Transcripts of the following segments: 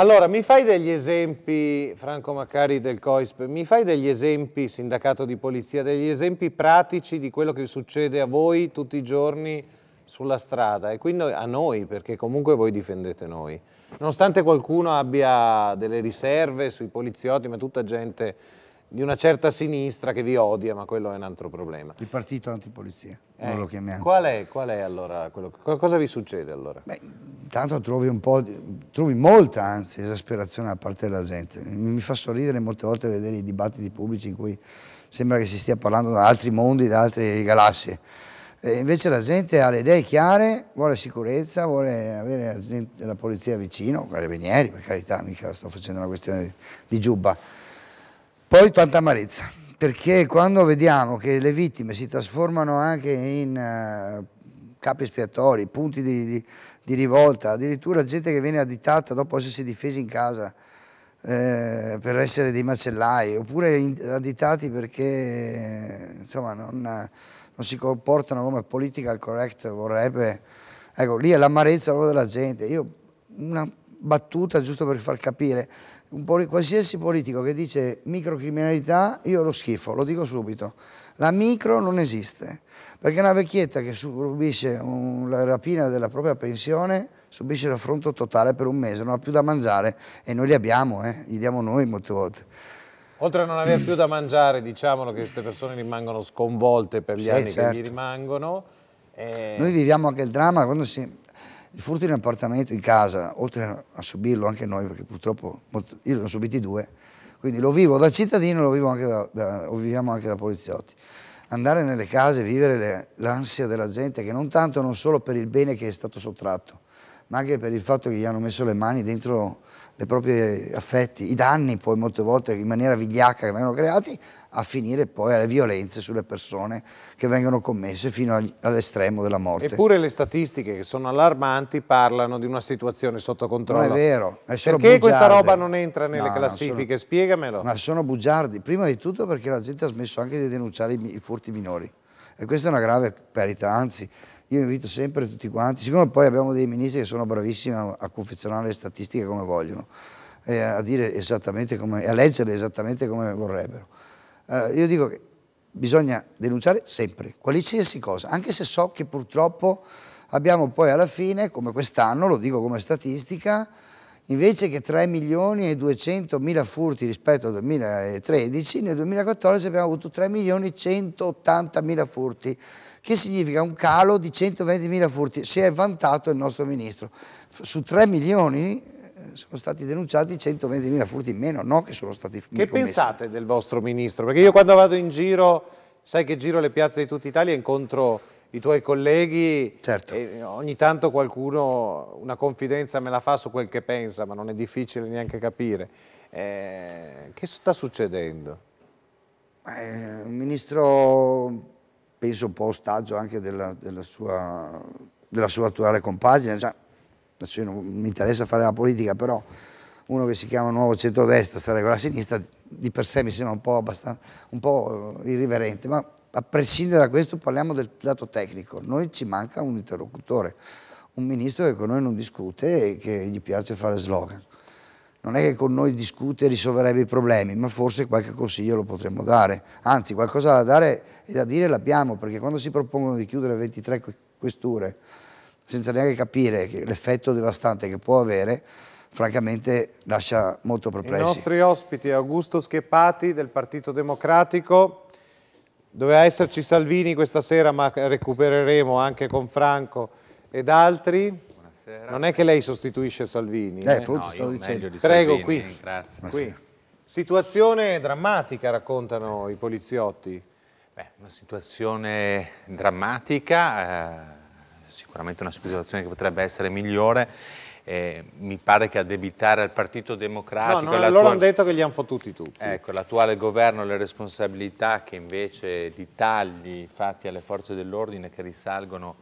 Allora, mi fai degli esempi, Franco Maccari del COISP, mi fai degli esempi, sindacato di polizia, degli esempi pratici di quello che succede a voi tutti i giorni sulla strada e quindi a noi, perché comunque voi difendete noi. Nonostante qualcuno abbia delle riserve sui poliziotti, ma tutta gente di una certa sinistra che vi odia, ma quello è un altro problema. Il partito antipolizia, eh, non lo chiamiamo. Qual è, qual è allora quello, Cosa vi succede allora? Beh, intanto trovi un po', di, trovi molta anzi, esasperazione da parte della gente. Mi fa sorridere molte volte vedere i dibattiti pubblici in cui sembra che si stia parlando da altri mondi, da altre galassie. E invece la gente ha le idee chiare, vuole sicurezza, vuole avere la, gente, la polizia vicino, carabinieri per carità, mica sto facendo una questione di, di giubba poi tanta amarezza, perché quando vediamo che le vittime si trasformano anche in eh, capi espiatori, punti di, di, di, rivolta, addirittura gente che viene additata dopo essersi difesi in casa eh, per essere dei macellai, oppure additati perché insomma, non, non, si comportano come political correct vorrebbe. Ecco, lì è l'amarezza della gente. Io una battuta giusto per far capire, un qualsiasi politico che dice microcriminalità, io lo schifo, lo dico subito. La micro non esiste, perché una vecchietta che subisce un, la rapina della propria pensione subisce l'affronto totale per un mese, non ha più da mangiare e noi li abbiamo, eh, gli diamo noi molte volte. Oltre a non aver più da mangiare, diciamolo che queste persone rimangono sconvolte per gli sì, anni certo. che gli certo. rimangono. E... Eh, noi viviamo anche il dramma quando si, il furto in appartamento, in casa, oltre a subirlo anche noi, perché purtroppo io ne ho subiti due, quindi lo vivo da cittadino, lo, vivo anche da, da, lo viviamo anche da poliziotti. Andare nelle case, vivere l'ansia della gente, che non tanto, non solo per il bene che è stato sottratto, ma anche per il fatto che gli hanno messo le mani dentro i propri affetti, i danni poi molte volte in maniera vigliacca che vengono creati, a finire poi alle violenze sulle persone che vengono commesse fino all'estremo della morte. Eppure le statistiche che sono allarmanti parlano di una situazione sotto controllo. Non è vero, è eh, solo Perché bugiardi. questa roba non entra nelle no, classifiche? sono, Spiegamelo. Ma sono bugiardi, prima di tutto perché la gente ha smesso anche di denunciare i, i furti minori e questa è una grave perita, anzi io invito sempre tutti quanti, siccome poi abbiamo dei ministri che sono bravissimi a, a confezionare le statistiche come vogliono, e a, dire esattamente come, a leggere esattamente come vorrebbero. Eh, io dico che bisogna denunciare sempre, qualsiasi cosa, anche se so che purtroppo abbiamo poi alla fine, come quest'anno, lo dico come statistica, invece che 3 milioni e 200 mila furti rispetto al 2013, nel 2014 abbiamo avuto 3 milioni e 180 mila furti che significa un calo di 120.000 furti. Si è vantato il nostro ministro. Su 3 milioni eh, sono stati denunciati 120.000 furti in meno, no che sono stati Che pensate del vostro ministro? Perché io quando vado in giro, sai che giro le piazze di tutta Italia, incontro i tuoi colleghi certo. ogni tanto qualcuno una confidenza me la fa su quel che pensa, ma non è difficile neanche capire. Eh, che sta succedendo? Eh, un ministro penso un po' ostaggio anche della, della, sua, della sua, attuale compagine. Già, cioè non mi interessa fare la politica, però uno che si chiama nuovo centrodestra sarebbe la sinistra, di per sé mi sembra un po', abbastanza, un po irriverente, ma a prescindere da questo parliamo del lato tecnico. Noi ci manca un interlocutore, un ministro che con noi non discute e che gli piace fare slogan non è che con noi discute e risolverebbe i problemi, ma forse qualche consiglio lo potremmo dare. Anzi, qualcosa da dare e da dire l'abbiamo, perché quando si propongono di chiudere 23 questure, senza neanche capire l'effetto devastante che può avere, francamente lascia molto perplessi. I nostri ospiti, Augusto Schepati del Partito Democratico, doveva esserci Salvini questa sera, ma recupereremo anche con Franco ed altri. Non è che lei sostituisce Salvini. Eh, eh? No, sto dicendo. Di Prego, Salvini, qui. Eh, grazie. qui. Situazione drammatica, raccontano i poliziotti. Beh, una situazione drammatica, eh, sicuramente una situazione che potrebbe essere migliore. Eh, mi pare che addebitare al Partito Democratico... No, no loro hanno detto che gli hanno fottuti tutti. Ecco, l'attuale governo le responsabilità che invece di tagli fatti alle forze dell'ordine che risalgono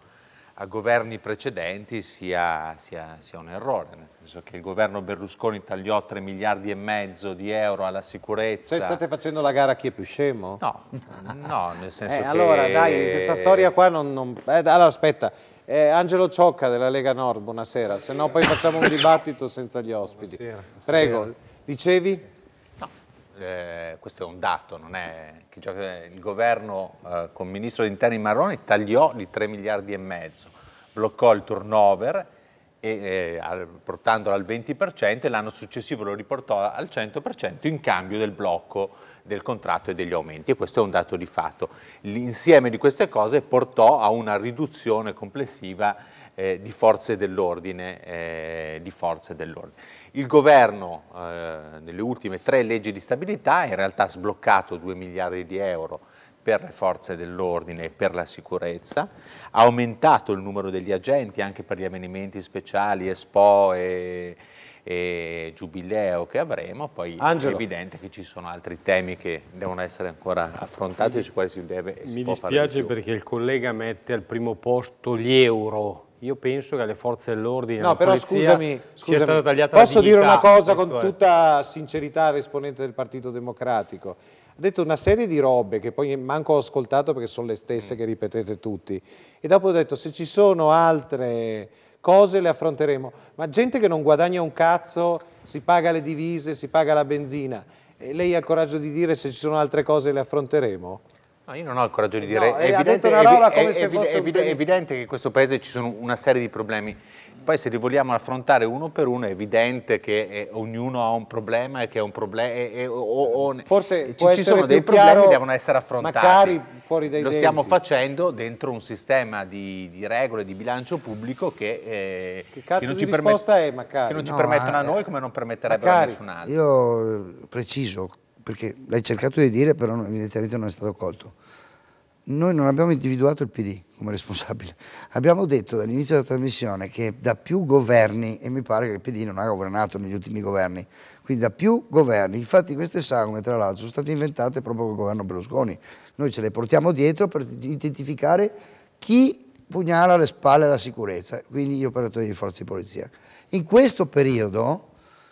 a governi precedenti sia, sia, sia, un errore, nel senso che il governo Berlusconi tagliò 3 miliardi e mezzo di euro alla sicurezza. Cioè state facendo la gara a chi è più scemo? No, no nel eh, senso eh, che... Allora dai, questa storia qua non... non... Eh, allora aspetta, eh, Angelo Ciocca della Lega Nord, buonasera, se no poi facciamo un dibattito senza gli ospiti. Buonasera. Prego, dicevi? eh, questo è un dato, non è che gioca, il governo eh, con il ministro degli interni Marrone tagliò di 3 miliardi e mezzo, bloccò il turnover e, eh, portandolo al 20% e l'anno successivo lo riportò al 100% in cambio del blocco del contratto e degli aumenti e questo è un dato di fatto. L'insieme di queste cose portò a una riduzione complessiva eh, di forze dell'ordine. Eh, il governo eh, nelle ultime tre leggi di stabilità ha in realtà sbloccato 2 miliardi di euro per le forze dell'ordine e per la sicurezza, ha aumentato il numero degli agenti anche per gli avvenimenti speciali, Expo e, e Giubileo che avremo, poi Angelo. è evidente che ci sono altri temi che devono essere ancora affrontati e sui quali si deve si Mi dispiace perché il collega mette al primo posto gli euro io penso che alle forze dell'ordine no, però scusami, scusami, stata tagliata Posso dire una cosa con è. tutta sincerità all'esponente del Partito Democratico. Ha detto una serie di robe che poi manco ho ascoltato perché sono le stesse mm. che ripetete tutti. E dopo ho detto se ci sono altre cose le affronteremo. Ma gente che non guadagna un cazzo, si paga le divise, si paga la benzina. E lei ha il coraggio di dire se ci sono altre cose le affronteremo? No, io non ho il coraggio di eh, dire, no, è, evidente, è, è, evidente, è evidente che in questo paese ci sono una serie di problemi, poi se li vogliamo affrontare uno per uno è evidente che eh, ognuno ha un problema e che è un problema forse ci, ci sono dei problemi che devono essere affrontati fuori dai lo denti. stiamo facendo dentro un sistema di, di regole di bilancio pubblico che, eh, che, che non, ci, permet è, che non no, ci permettono a noi eh, come non permetterebbe a nessun altro io preciso perché l'hai cercato di dire, però evidentemente non è stato colto. Noi non abbiamo individuato il PD come responsabile. Abbiamo detto dall'inizio della trasmissione che da più governi, e mi pare che il PD non ha governato negli ultimi governi, quindi da più governi, infatti queste sagome tra l'altro sono state inventate proprio col governo Berlusconi. Noi ce le portiamo dietro per identificare chi pugnala alle spalle la sicurezza, quindi gli operatori di forze di polizia. In questo periodo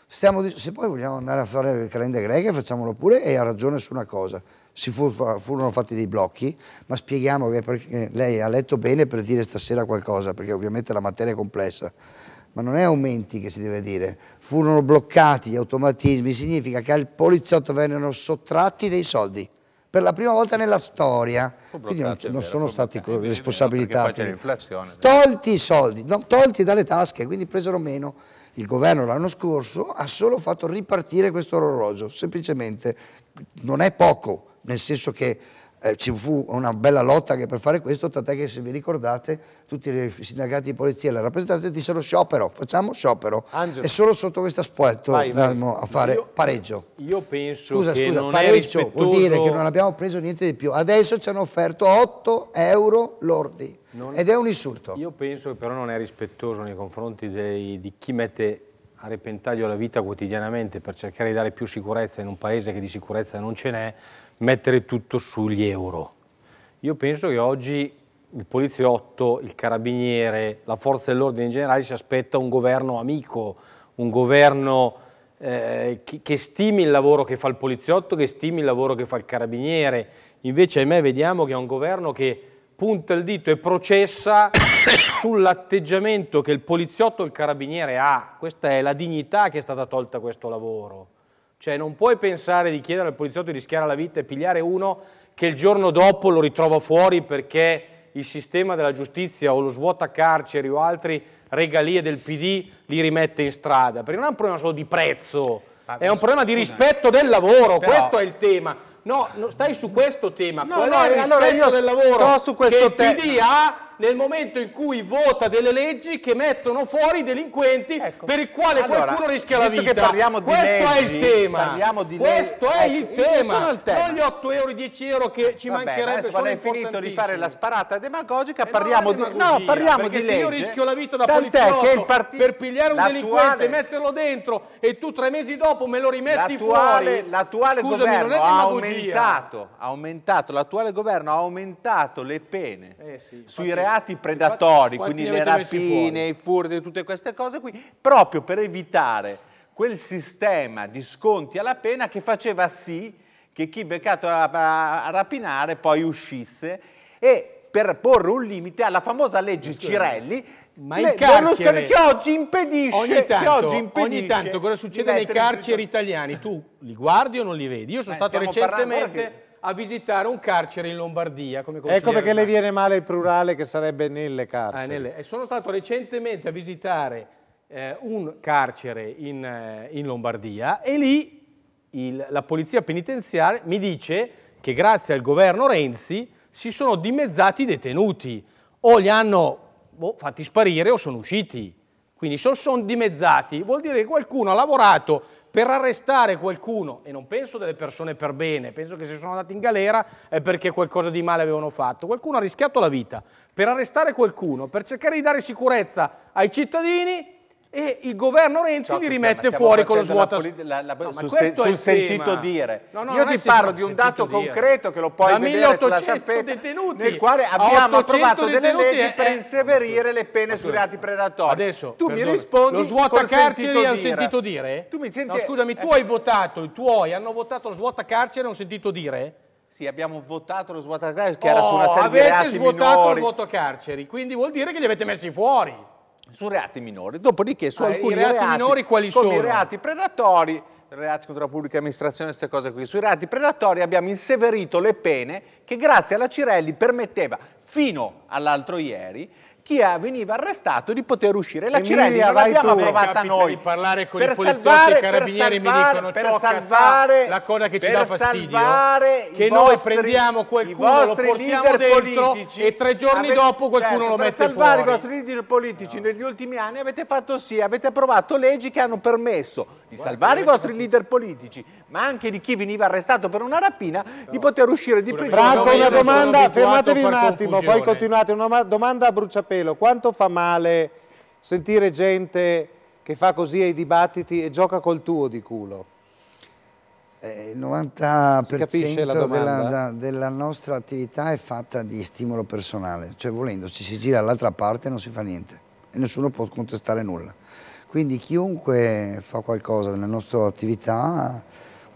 Stiamo, se poi vogliamo andare a fare il calendario greco, facciamolo pure e ha ragione su una cosa. Si fu, furono fatti dei blocchi, ma spieghiamo che lei ha letto bene per dire stasera qualcosa, perché ovviamente la materia è complessa ma non è aumenti che si deve dire, furono bloccati gli automatismi, significa che al poliziotto vennero sottratti dei soldi. Per la prima volta nella storia, quindi non, non sono stati responsabilitati. Tolti i soldi, no, tolti dalle tasche, quindi presero meno. Il governo l'anno scorso ha solo fatto ripartire questo orologio, semplicemente non è poco, nel senso che eh, ci fu una bella lotta anche per fare questo, tant'è che se vi ricordate tutti i sindacati di polizia e la rappresentanza dissero sciopero, facciamo sciopero. Angelo, e solo sotto questo aspetto andiamo a fare io, pareggio. Io penso scusa, che scusa, pareggio vuol dire che non abbiamo preso niente di più. Adesso ci hanno offerto 8 euro lordi non, ed è un insulto. Io penso che però non è rispettoso nei confronti dei, di chi mette a repentaglio la vita quotidianamente per cercare di dare più sicurezza in un paese che di sicurezza non ce n'è mettere tutto sugli euro. Io penso che oggi il poliziotto, il carabiniere, la forza dell'ordine in generale si aspetta un governo amico, un governo eh, che, che, stimi il lavoro che fa il poliziotto, che stimi il lavoro che fa il carabiniere. Invece ahimè vediamo che è un governo che punta il dito e processa sull'atteggiamento che il poliziotto e il carabiniere ha. Questa è la dignità che è stata tolta a questo lavoro. Cioè non puoi pensare di chiedere al poliziotto di rischiare la vita e pigliare uno che il giorno dopo lo ritrova fuori perché il sistema della giustizia o lo svuota carceri o altri regalie del PD li rimette in strada. Perché non è un problema solo di prezzo, ah, è un problema di rispetto del lavoro, però... questo è il tema. No, no, stai su questo tema, no, no, allora io del lavoro sto su questo che il PD ha nel momento in cui vota delle leggi che mettono fuori i delinquenti ecco. per il quale allora, qualcuno rischia la vita. Questo leggi, è il tema. Questo è il tema. il ecco, tema. Non gli 8 euro, 10 euro che ci Va mancherebbe. Bene, sono hai finito di fare la sparata demagogica, eh parliamo di No, parliamo di se legge. io rischio la vita da poliziotto partito, per pigliare un delinquente e metterlo dentro e tu tre mesi dopo me lo rimetti fuori. L'attuale governo ha aumentato, ha aumentato, l'attuale governo ha aumentato le pene eh sì, sui reati reati predatori, Quanti quindi le rapine, i furti, tutte queste cose qui, proprio per evitare quel sistema di sconti alla pena che faceva sì che chi beccato a rapinare poi uscisse e per porre un limite alla famosa legge Scusa. Cirelli ma in carcere che oggi impedisce ogni tanto, che impedisce ogni tanto cosa succede nei carceri italiani tu li guardi o non li vedi io sono eh, stato recentemente a visitare un carcere in Lombardia. ecco perché le viene male il plurale che sarebbe nelle carceri. Ah, nelle. sono stato recentemente a visitare eh, un carcere in, eh, in, Lombardia e lì il, la polizia penitenziaria mi dice che grazie al governo Renzi si sono dimezzati i detenuti o li hanno boh, fatti sparire o sono usciti. Quindi sono son dimezzati, vuol dire che qualcuno ha lavorato per arrestare qualcuno, e non penso delle persone per bene, penso che se sono andati in galera è perché qualcosa di male avevano fatto, qualcuno ha rischiato la vita, per arrestare qualcuno, per cercare di dare sicurezza ai cittadini, e il governo Renzi Ciò li rimette fuori con lo svuota la, la, la, no, sul, sentito dire io ti parlo di un dato concreto che lo puoi da vedere sulla staffetta detenuti. nel quale abbiamo approvato delle leggi è... per inseverire le pene sui reati predatori Adesso, tu perdona, mi rispondi lo svuota carceri è un sentito dire? Tu mi senti... no, scusami eh. tu hai votato i tuoi hanno votato lo svuota carcere è un sentito dire? Sì, abbiamo votato lo svuota carcere che oh, era su una serie di reati avete svuotato lo svuota carceri quindi vuol dire che li avete messi fuori su reati minori, dopodiché su ah, alcuni reati, reati, minori quali sono? i reati predatori, reati contro la pubblica amministrazione, queste cose qui, sui reati predatori abbiamo inseverito le pene che grazie alla Cirelli permetteva fino all'altro ieri chi veniva arrestato di poter uscire. La Emilia, Cirelli non l'abbiamo approvata noi. Di parlare con per i poliziotti e i carabinieri salvare, mi dicono ciò salvare, la cosa che ci dà fastidio che noi vostri, prendiamo qualcuno, lo portiamo dentro politici, e tre giorni avete, dopo qualcuno certo, lo mette fuori. Per salvare i vostri leader politici no. negli ultimi anni avete fatto sì, avete approvato leggi che hanno permesso di Guarda, salvare i vostri leader politici, ma anche di chi veniva arrestato per una rapina, no. di poter uscire di prigione. Franco, una domanda, fermatevi un attimo, confusione. poi continuate. Una domanda a bruciapelo. Quanto fa male sentire gente che fa così ai dibattiti e gioca col tuo di culo? Eh, il 90% della, della, nostra attività è fatta di stimolo personale, cioè volendo ci si gira all'altra parte e non si fa niente e nessuno può contestare nulla. Quindi chiunque fa qualcosa nella nostra attività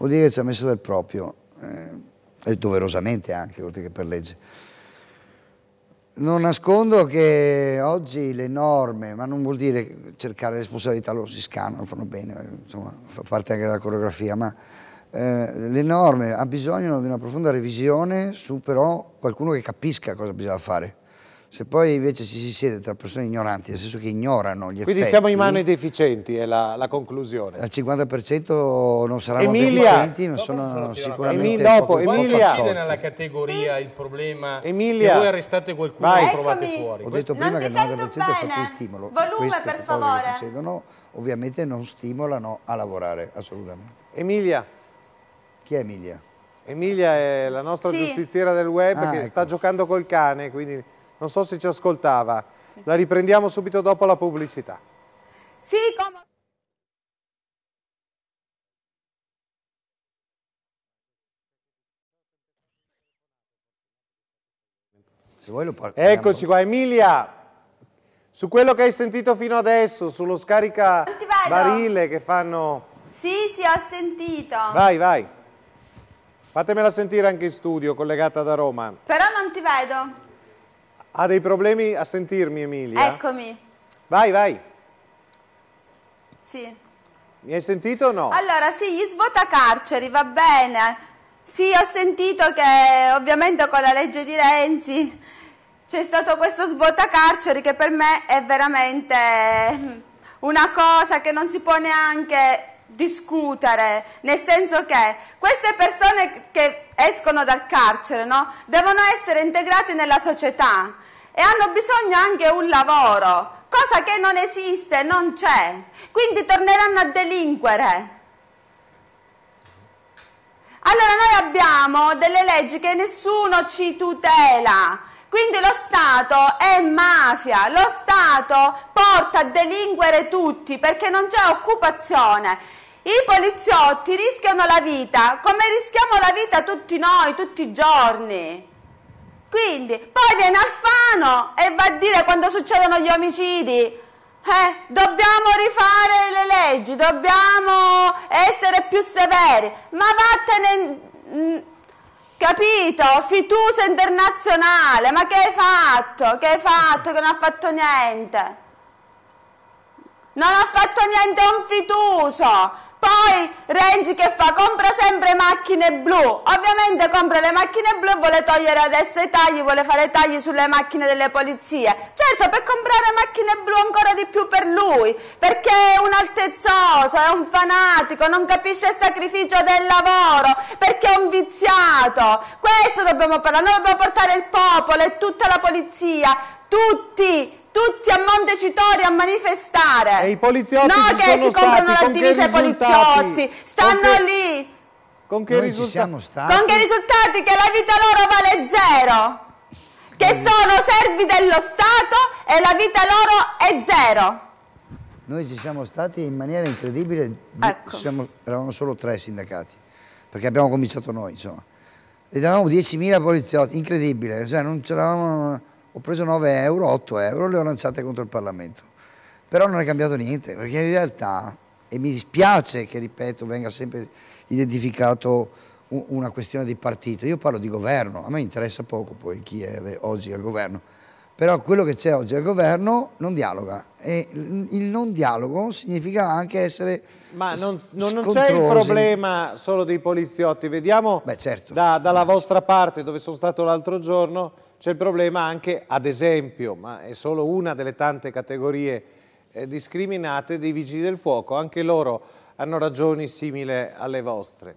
vuol dire che ci ha messo del proprio, eh, e doverosamente anche, oltre che per legge. Non nascondo che oggi le norme, ma non vuol dire cercare responsabilità, loro si scannano, fanno bene, insomma, fa parte anche della coreografia, ma eh, le norme ha bisogno di una profonda revisione su però qualcuno che capisca cosa bisogna fare. Se poi invece ci si siede tra persone ignoranti, nel senso che ignorano gli effetti... Quindi siamo in mano ai deficienti, è la, la conclusione. Al 50% non saranno Emilia. deficienti, non sono sicuramente... Emilia, dopo, poco, Emilia! Poco nella categoria il problema Emilia. voi arrestate qualcuno Vai. e lo trovate Eccomi. fuori. Ho detto prima che il 90% è fatto di stimolo. Volume, Queste per cose favore. che succedono ovviamente non stimolano a lavorare, assolutamente. Emilia. Chi è Emilia? Emilia è la nostra sì. giustiziera del web ah, che ecco. sta giocando col cane, quindi non so se ci ascoltava. Sì. La riprendiamo subito dopo la pubblicità. Sì, come... Eccoci qua, Emilia. Su quello che hai sentito fino adesso, sullo scarica barile che fanno... Sì, sì, ho sentito. Vai, vai. Fatemela sentire anche in studio, collegata da Roma. Però non ti vedo. Ha dei problemi a sentirmi, Emilia? Eccomi. Vai, vai. Sì. Mi hai sentito o no? Allora, sì, gli svuotacarceri, va bene. Sì, ho sentito che ovviamente con la legge di Renzi c'è stato questo svuotacarceri che per me è veramente una cosa che non si può neanche discutere, nel senso che queste persone che escono dal carcere no, devono essere integrate nella società e hanno bisogno anche un lavoro, cosa che non esiste, non c'è. Quindi torneranno a delinquere. Allora noi abbiamo delle leggi che nessuno ci tutela. Quindi lo Stato è mafia, lo Stato porta a delinquere tutti perché non c'è occupazione. I poliziotti rischiano la vita, come rischiamo la vita tutti noi, tutti i giorni. Quindi, poi viene Alfano e va a dire quando succedono gli omicidi. Eh, dobbiamo rifare le leggi, dobbiamo essere più severi, ma vattene, capito? Fitusa internazionale, ma che hai fatto? Che hai fatto? Che non ha fatto niente? Non ha fatto niente un fituso, poi Renzi che fa? Compra sempre macchine blu. Ovviamente compra le macchine blu e vuole togliere adesso i tagli, vuole fare tagli sulle macchine delle polizie. Certo, per comprare macchine blu ancora di più per lui, perché è un altezzoso, è un fanatico, non capisce il sacrificio del lavoro, perché è un viziato. Questo dobbiamo parlare, noi dobbiamo portare il popolo e tutta la polizia, tutti tutti a Montecitorio a manifestare. E i poliziotti No che si comprano la divisa i poliziotti, stanno che... lì. Con che, risultati? Con che risultati? Che la vita loro vale zero. Che eh. sono servi dello Stato e la vita loro è zero. Noi ci siamo stati in maniera incredibile, ecco. siamo, eravamo solo tre sindacati, perché abbiamo cominciato noi, insomma. Ed eravamo 10.000 poliziotti, incredibile, cioè non c'eravamo ho preso 9 euro, 8 euro, le ho lanciate contro il Parlamento. Però non è cambiato niente, perché in realtà, e mi dispiace che, ripeto, venga sempre identificato una questione di partito, io parlo di governo, a me interessa poco poi chi è oggi al governo, però quello che c'è oggi al governo non dialoga e il non dialogo significa anche essere ma non, non, non c'è il problema solo dei poliziotti vediamo Beh, certo. da, dalla Beh. vostra parte dove sono stato l'altro giorno c'è il problema anche, ad esempio, ma è solo una delle tante categorie eh, discriminate dei vigili del fuoco, anche loro hanno ragioni simili alle vostre.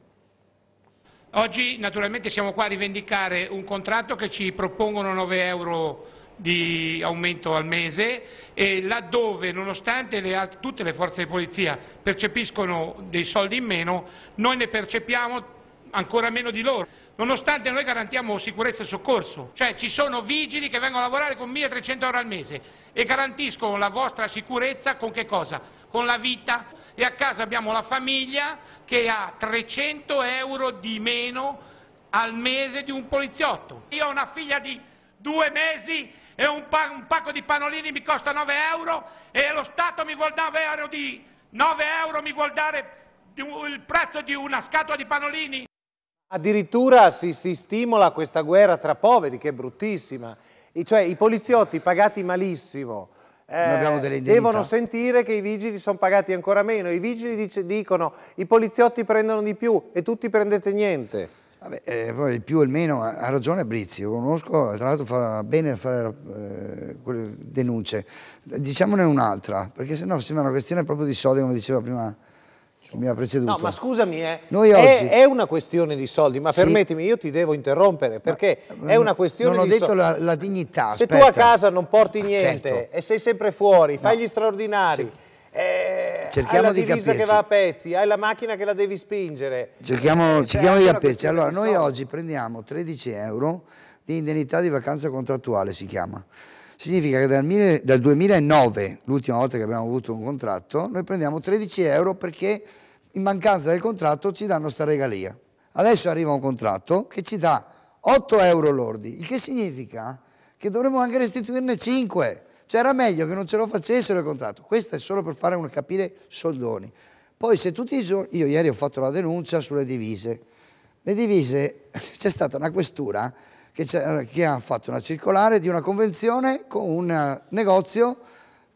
Oggi naturalmente siamo qua a rivendicare un contratto che ci propongono 9 euro di aumento al mese e laddove nonostante le, tutte le forze di polizia percepiscono dei soldi in meno, noi ne percepiamo ancora meno di loro nonostante noi garantiamo sicurezza e soccorso, cioè ci sono vigili che vengono a lavorare con 1.300 euro al mese e garantiscono la vostra sicurezza con che cosa? Con la vita e a casa abbiamo la famiglia che ha 300 euro di meno al mese di un poliziotto. Io ho una figlia di due mesi e un, pa un pacco di panolini mi costa 9 euro e lo Stato mi vuol dare 9 euro, mi vuol dare il prezzo di una scatola di panolini. Addirittura si, si stimola questa guerra tra poveri, che è bruttissima. E cioè i poliziotti pagati malissimo, eh, devono sentire che i vigili sono pagati ancora meno. I vigili dice, dicono i poliziotti prendono di più e tutti prendete niente. Vabbè, eh, poi il più e il meno ha ragione Brizzi, io conosco, tra l'altro fa bene a fare eh, quelle denunce. Diciamone un'altra, perché sennò sembra una questione proprio di soldi, come diceva prima chi certo. mi ha preceduto. No, ma scusami, eh, Noi è, oggi... è una questione di soldi, ma sì. permettimi, io ti devo interrompere, perché ma, è mm, una questione di soldi. Non ho detto la, la, dignità, Se aspetta. tu a casa non porti ah, niente certo. e sei sempre fuori, no. fai gli straordinari, sì. Eh, cerchiamo hai la di capirci. che va a pezzi, hai la macchina che la devi spingere. Cerchiamo, eh, cerchiamo di capirci. Allora, noi oggi prendiamo 13 euro di indennità di vacanza contrattuale, si chiama. Significa che dal, mille, dal 2009, l'ultima volta che abbiamo avuto un contratto, noi prendiamo 13 euro perché in mancanza del contratto ci danno sta regalia. Adesso arriva un contratto che ci dà 8 euro lordi, il che significa che dovremmo anche restituirne 5. Cioè era meglio che non ce lo facessero il contratto. Questo è solo per fare un capire soldoni. Poi se tutti i giorni, io ieri ho fatto la denuncia sulle divise, le divise c'è stata una questura che, che ha fatto una circolare di una convenzione con un eh, negozio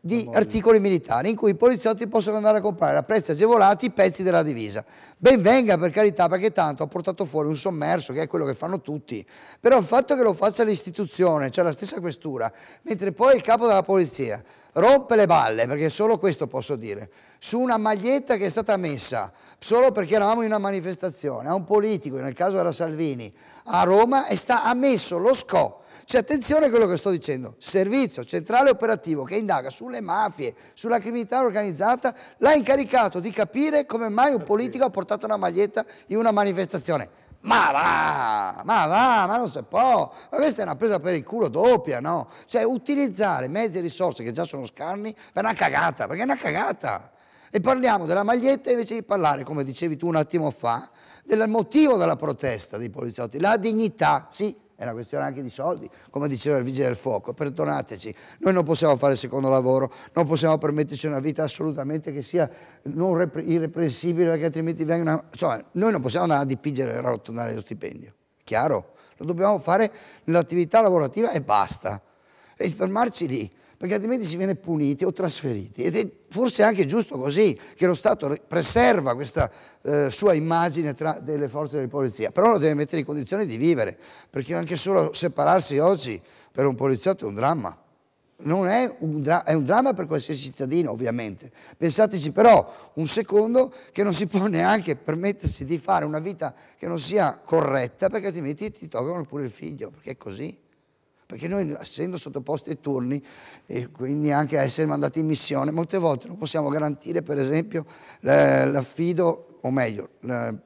di Amore. articoli militari in cui i poliziotti possono andare a comprare a prezzi agevolati i pezzi della divisa. Ben venga per carità perché tanto ha portato fuori un sommerso che è quello che fanno tutti, però il fatto che lo faccia l'istituzione, cioè la stessa questura, mentre poi il capo della polizia rompe le balle, perché solo questo posso dire, su una maglietta che è stata messa solo perché eravamo in una manifestazione, a un politico, nel caso era Salvini, a Roma e sta, ha messo lo SCO cioè attenzione a quello che sto dicendo, servizio centrale operativo che indaga sulle mafie, sulla criminalità organizzata, l'ha incaricato di capire come mai un eh politico ha portato una maglietta in una manifestazione. Ma va, ma va, ma non si può, ma questa è una presa per il culo doppia, no? Cioè utilizzare mezzi e risorse che già sono scarni per una cagata, perché è una cagata. E parliamo della maglietta invece di parlare, come dicevi tu un attimo fa, del motivo della protesta dei poliziotti, la dignità, sì, è una questione anche di soldi, come diceva il Vigile del Fuoco, perdonateci, noi non possiamo fare il secondo lavoro, non possiamo permetterci una vita assolutamente che sia non irreprensibile perché altrimenti vengono... Cioè, noi non possiamo andare a dipingere e rotondare lo stipendio, chiaro? Lo dobbiamo fare nell'attività lavorativa e basta. E fermarci lì perché altrimenti si viene puniti o trasferiti. Ed è forse anche giusto così, che lo Stato preserva questa eh, sua immagine tra, delle forze di polizia, però lo deve mettere in condizione di vivere, perché anche solo separarsi oggi per un poliziotto è un dramma. Non è un, dra è un dramma per qualsiasi cittadino, ovviamente. Pensateci però un secondo che non si può neanche permettersi di fare una vita che non sia corretta, perché altrimenti ti toccano pure il figlio, perché è così perché noi essendo sottoposti ai turni e quindi anche a essere mandati in missione, molte volte non possiamo garantire per esempio l'affido o meglio,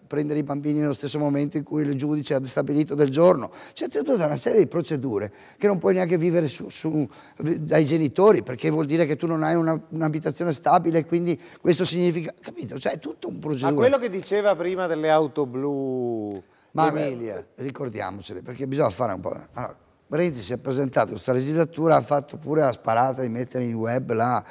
prendere i bambini nello stesso momento in cui il giudice ha stabilito del giorno. C'è tutta una serie di procedure che non puoi neanche vivere su, su, dai genitori, perché vuol dire che tu non hai un'abitazione un stabile, quindi questo significa, capito? Cioè è tutto un progetto. Ma quello che diceva prima delle auto blu, Ma, Emilia. Beh, ricordiamocele, perché bisogna fare un po'... Allora, Renzi si è presentato in questa legislatura, ha fatto pure la sparata di mettere in web la, a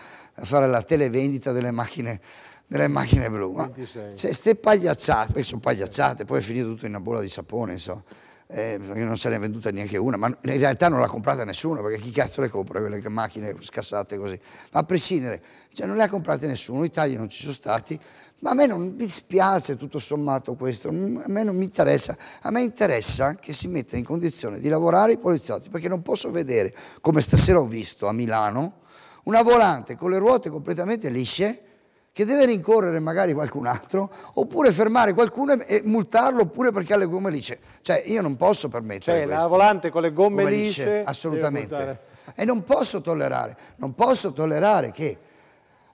fare la televendita delle macchine, delle macchine blu. Ma, cioè, ste pagliacciate, perché sono pagliacciate, poi è finito tutto in una bolla di sapone, insomma eh, non se ne è venduta neanche una, ma in realtà non l'ha comprata nessuno, perché chi cazzo le compra quelle macchine scassate così? Ma a prescindere, cioè non le ha comprate nessuno, i tagli non ci sono stati, ma a me non dispiace tutto sommato questo, a me non mi interessa, a me interessa che si metta in condizione di lavorare i poliziotti, perché non posso vedere, come stasera ho visto a Milano, una volante con le ruote completamente lisce, che deve rincorrere magari qualcun altro, oppure fermare qualcuno e multarlo, oppure perché ha le gomme lisce. Cioè, io non posso permettere cioè, questo. la volante con le gomme, gomme lisce, Assolutamente. E non posso tollerare, non posso tollerare che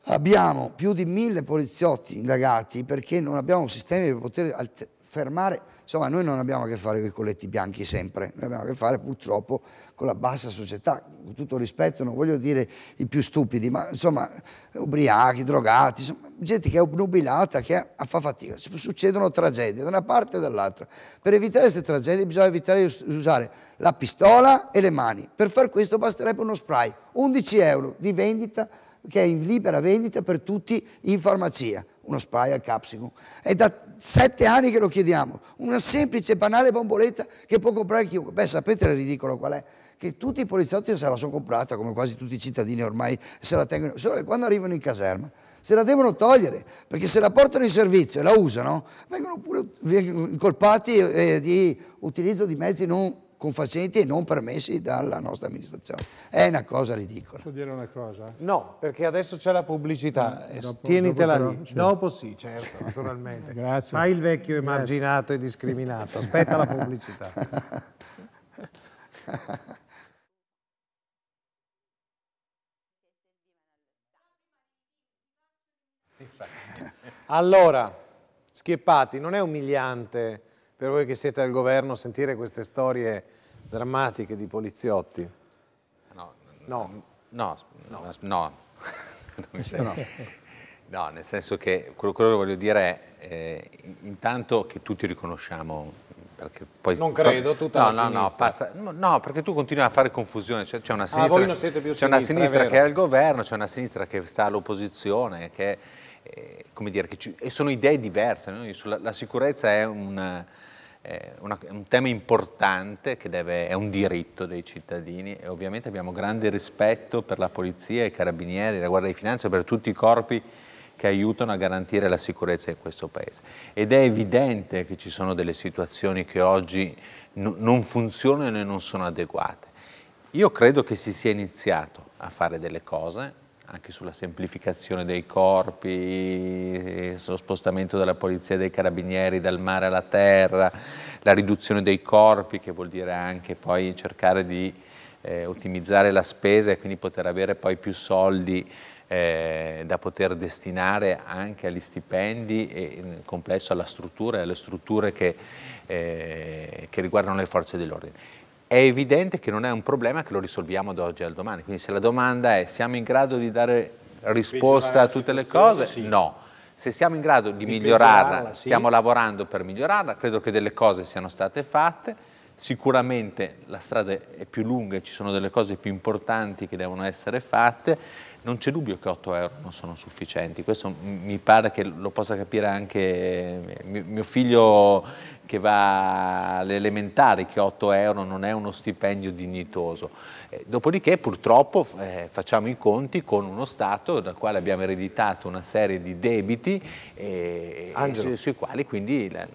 abbiamo più di mille poliziotti indagati perché non abbiamo sistemi per poter fermare Insomma, noi non abbiamo a che fare con i colletti bianchi sempre, noi abbiamo a che fare purtroppo con la bassa società, con tutto rispetto, non voglio dire i più stupidi, ma insomma, ubriachi, drogati, insomma, gente che è obnubilata, che fa fatica. Succedono tragedie da una parte e dall'altra. Per evitare queste tragedie bisogna evitare di usare la pistola e le mani. Per far questo basterebbe uno spray, 11 euro di vendita che è in libera vendita per tutti in farmacia uno spray al capsicum. È da sette anni che lo chiediamo, una semplice banale bomboletta che può comprare chiunque. Beh, sapete il ridicolo qual è? Che tutti i poliziotti se la sono comprata, come quasi tutti i cittadini ormai se la tengono, solo che quando arrivano in caserma se la devono togliere, perché se la portano in servizio e la usano, vengono pure incolpati eh, di utilizzo di mezzi non confacenti e non permessi dalla nostra amministrazione. È una cosa ridicola. Posso dire una cosa? No, perché adesso c'è la pubblicità, eh, dopo, tienitela dopo lì. Però, dopo sì, certo, naturalmente. Grazie. Fai il vecchio emarginato e discriminato, aspetta la pubblicità. allora, Schieppati, non è umiliante per voi che siete al governo sentire queste storie drammatiche di poliziotti? No. No. No. No. no. no. no nel senso che quello, quello, che voglio dire è eh, intanto che tutti riconosciamo poi, non credo, tutta no, la no, no, passa, no, perché tu continui a fare confusione. C'è, cioè, una ah, sinistra, ah, c'è sinistra, una sinistra è che è al governo, c'è una sinistra che sta all'opposizione, eh, come dire, ci, e sono idee diverse. No? La, la, sicurezza è un una, un tema importante che deve, è un diritto dei cittadini e ovviamente abbiamo grande rispetto per la polizia, i carabinieri, la Guardia di Finanza, per tutti i corpi che aiutano a garantire la sicurezza in questo Paese. Ed è evidente che ci sono delle situazioni che oggi non funzionano e non sono adeguate. Io credo che si sia iniziato a fare delle cose, anche sulla semplificazione dei corpi, sullo spostamento della polizia e dei carabinieri dal mare alla terra, la riduzione dei corpi, che vuol dire anche poi cercare di eh, ottimizzare la spesa e quindi poter avere poi più soldi eh, da poter destinare anche agli stipendi e nel complesso alla struttura e alle strutture che, eh, che riguardano le forze dell'ordine è evidente che non è un problema che lo risolviamo da oggi al domani. Quindi se la domanda è siamo in grado di dare risposta a tutte le cose, sì. no. Se siamo in grado di, di migliorarla, sì. stiamo lavorando per migliorarla, credo che delle cose siano state fatte, sicuramente la strada è più lunga, ci sono delle cose più importanti che devono essere fatte, non c'è dubbio che 8 euro non sono sufficienti, questo mi pare che lo possa capire anche eh, mio figlio che va all'elementare, che 8 euro non è uno stipendio dignitoso. Eh, dopodiché purtroppo eh, facciamo i conti con uno Stato dal quale abbiamo ereditato una serie di debiti eh, e, Angelo, e su, sui quali quindi... La...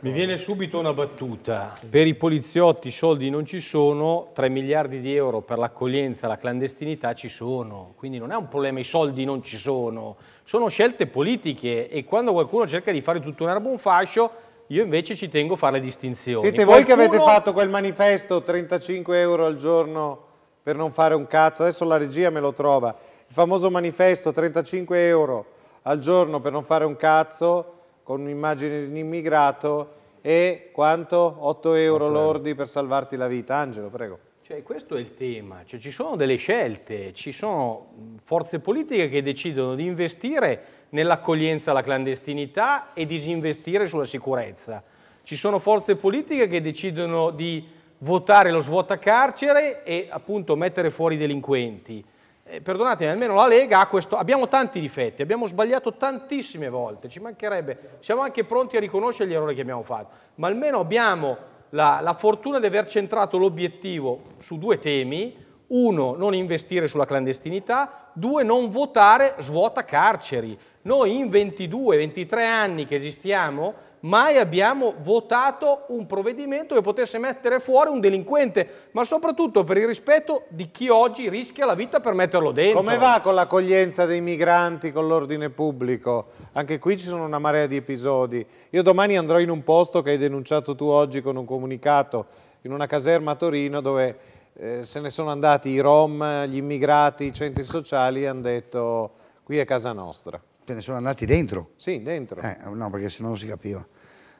Mi viene subito una battuta. Per i poliziotti i soldi non ci sono, 3 miliardi di euro per l'accoglienza, alla clandestinità ci sono. Quindi non è un problema, i soldi non ci sono. Sono scelte politiche e quando qualcuno cerca di fare tutto un erbo un fascio io invece ci tengo a fare le distinzioni. Siete voi che avete fatto quel manifesto 35 euro al giorno per non fare un cazzo, adesso la regia me lo trova, il famoso manifesto 35 euro al giorno per non fare un cazzo con un'immagine di un immigrato e quanto? 8 euro lordi per salvarti la vita. Angelo, prego. Cioè, questo è il tema, cioè, ci sono delle scelte, ci sono forze politiche che decidono di investire nell'accoglienza alla clandestinità e disinvestire sulla sicurezza. Ci sono forze politiche che decidono di votare lo svuota carcere e appunto mettere fuori i delinquenti. Eh, perdonatemi, almeno la Lega ha questo, abbiamo tanti difetti, abbiamo sbagliato tantissime volte, ci mancherebbe, siamo anche pronti a riconoscere gli errori che abbiamo fatto, ma almeno abbiamo la, la fortuna di aver centrato l'obiettivo su due temi, uno, non investire sulla clandestinità, due, non votare svuota carceri, noi in 22-23 anni che esistiamo mai abbiamo votato un provvedimento che potesse mettere fuori un delinquente, ma soprattutto per il rispetto di chi oggi rischia la vita per metterlo dentro. Come va con l'accoglienza dei migranti, con l'ordine pubblico? Anche qui ci sono una marea di episodi. Io domani andrò in un posto che hai denunciato tu oggi con un comunicato, in una caserma a Torino dove eh, se ne sono andati i rom, gli immigrati, i centri sociali e hanno detto qui è casa nostra. Te ne sono andati dentro. Sì, dentro. Eh, no, perché se non si capiva.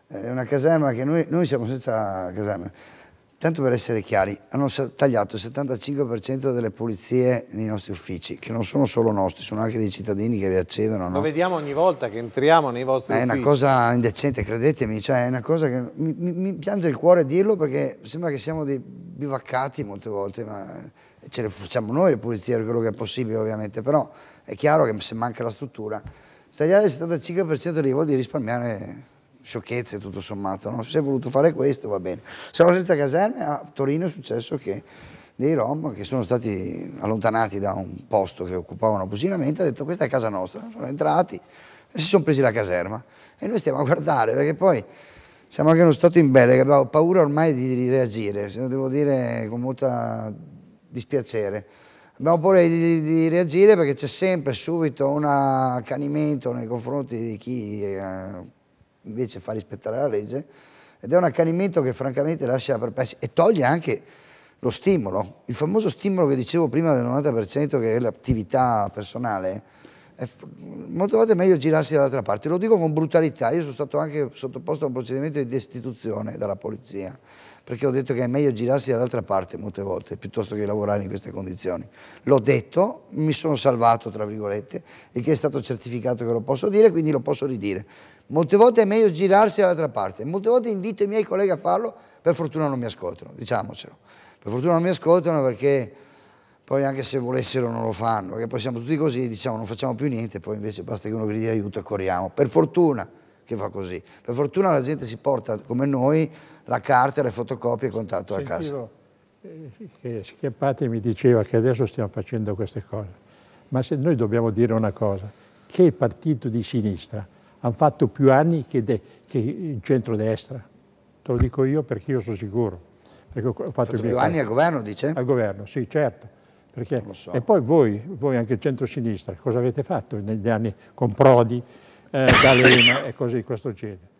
Eh, è una caserma che noi, noi siamo senza caserma. Tanto per essere chiari, hanno tagliato il 75% delle pulizie nei nostri uffici, che non sono solo nostri, sono anche dei cittadini che vi accedono. No? Lo vediamo ogni volta che entriamo nei vostri è uffici. È una cosa indecente, credetemi, cioè è una cosa che mi, mi, mi, piange il cuore dirlo perché sembra che siamo dei bivaccati molte volte, ma ce le facciamo noi le pulizie per quello che è possibile ovviamente, però è chiaro che se manca la struttura, tagliare il 75% lì vuol dire risparmiare sciocchezze tutto sommato, no? se hai voluto fare questo va bene. Siamo no senza caserme a Torino è successo che dei Rom che sono stati allontanati da un posto che occupavano abusivamente, hanno detto questa è casa nostra, sono entrati e si sono presi la caserma e noi stiamo a guardare perché poi siamo anche in uno stato in belle che abbiamo paura ormai di reagire, se lo devo dire con molta dispiacere abbiamo paura di, di reagire perché c'è sempre subito un accanimento nei confronti di chi eh, invece fa rispettare la legge ed è un accanimento che francamente lascia perplessi e toglie anche lo stimolo, il famoso stimolo che dicevo prima del 90% che è l'attività personale, è molte volte è meglio girarsi dall'altra parte, lo dico con brutalità, io sono stato anche sottoposto a un procedimento di destituzione dalla polizia, perché ho detto che è meglio girarsi dall'altra parte molte volte piuttosto che lavorare in queste condizioni. L'ho detto, mi sono salvato, tra virgolette, e che è stato certificato che lo posso dire, quindi lo posso ridire. Molte volte è meglio girarsi dall'altra parte, molte volte invito i miei colleghi a farlo, per fortuna non mi ascoltano, diciamocelo. Per fortuna non mi ascoltano perché poi anche se volessero non lo fanno, perché poi siamo tutti così, diciamo non facciamo più niente, poi invece basta che uno gridi aiuto e corriamo. Per fortuna che fa così, per fortuna la gente si porta come noi la carta, le fotocopie e contatto Sentivo, a casa. Eh, che Schiappati mi diceva che adesso stiamo facendo queste cose, ma se noi dobbiamo dire una cosa, che partito di sinistra ha fatto più anni che, de, che il centrodestra, te lo dico io perché io sono sicuro. Perché ho fatto, fatto più anni al governo, dice? Al governo, sì, certo. Perché, so. E poi voi, voi anche il centro-sinistra, cosa avete fatto negli anni con Prodi, eh, D'Alema e cose di questo genere?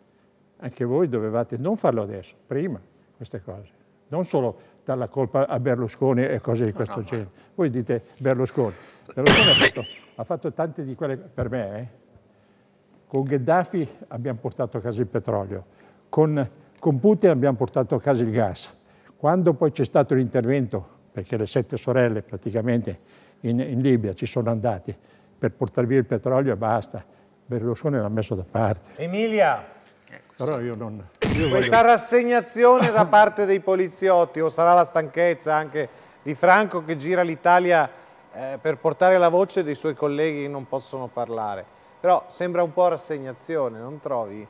anche voi dovevate non farlo adesso, prima queste cose, non solo dalla colpa a Berlusconi e cose di questo no, no, genere. Voi dite Berlusconi, Berlusconi ha, fatto, ha, fatto, tante di quelle per me, eh? con Gheddafi abbiamo portato a casa il petrolio, con, con Putin abbiamo portato a casa il gas, quando poi c'è stato l'intervento, perché le sette sorelle praticamente in, in Libia ci sono andate per portare via il petrolio e basta, Berlusconi l'ha messo da parte. Emilia! Però io non... Io Questa voglio... rassegnazione da parte dei poliziotti, o sarà la stanchezza anche di Franco che gira l'Italia eh, per portare la voce dei suoi colleghi che non possono parlare. Però sembra un po' rassegnazione, non trovi?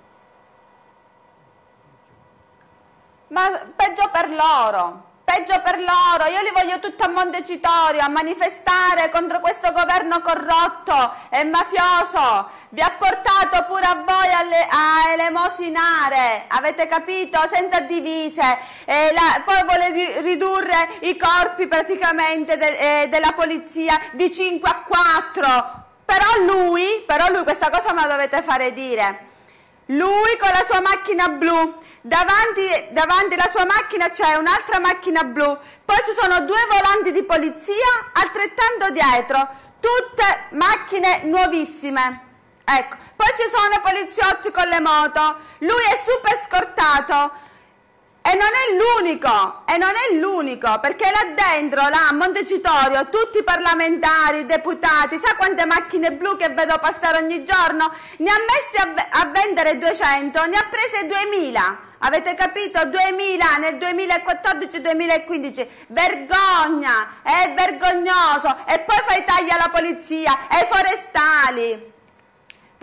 Ma peggio per loro, Peggio per loro, io li voglio tutti a Montecitorio a manifestare contro questo governo corrotto e mafioso. Vi ha portato pure a voi alle, a elemosinare, avete capito? Senza divise. Eh, la, poi vuole ridurre i corpi praticamente de, eh, della polizia di 5 a 4. Però lui, però lui questa cosa me la dovete fare dire. Lui con la sua macchina blu, davanti, davanti alla sua macchina c'è un'altra macchina blu, poi ci sono due volanti di polizia altrettanto dietro, tutte macchine nuovissime. Ecco, poi ci sono poliziotti con le moto, lui è super scortato, e non è l'unico, e non è l'unico, perché là dentro, là a Montecitorio, tutti i parlamentari, i deputati, sa quante macchine blu che vedo passare ogni giorno? Ne ha messe a, a vendere 200, ne ha prese 2000. Avete capito? 2000 nel 2014-2015. Vergogna, è vergognoso. E poi fai tagli alla polizia, ai forestali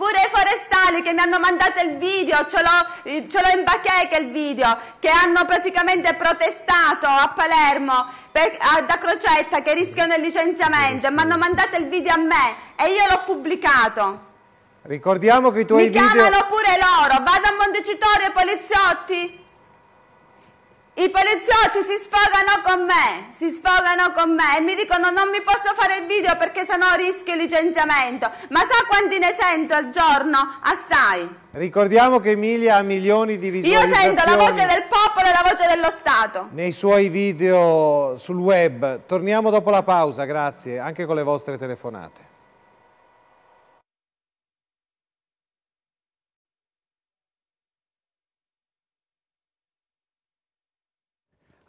pure i forestali che mi hanno mandato il video, ce l'ho, ce l'ho in bacheca il video, che hanno praticamente protestato a Palermo per, da Crocetta che rischiano il licenziamento e mi hanno mandato il video a me e io l'ho pubblicato. Ricordiamo che i tuoi video... Mi chiamano pure loro, vado a Montecitorio poliziotti, i poliziotti si sfogano con me, si sfogano con me e mi dicono non mi posso fare il video perché sennò rischio licenziamento, ma sa quanti ne sento al giorno? Assai. Ricordiamo che Emilia ha milioni di visualizzazioni. Io sento la voce del popolo e la voce dello Stato. Nei suoi video sul web. Torniamo dopo la pausa, grazie, anche con le vostre telefonate.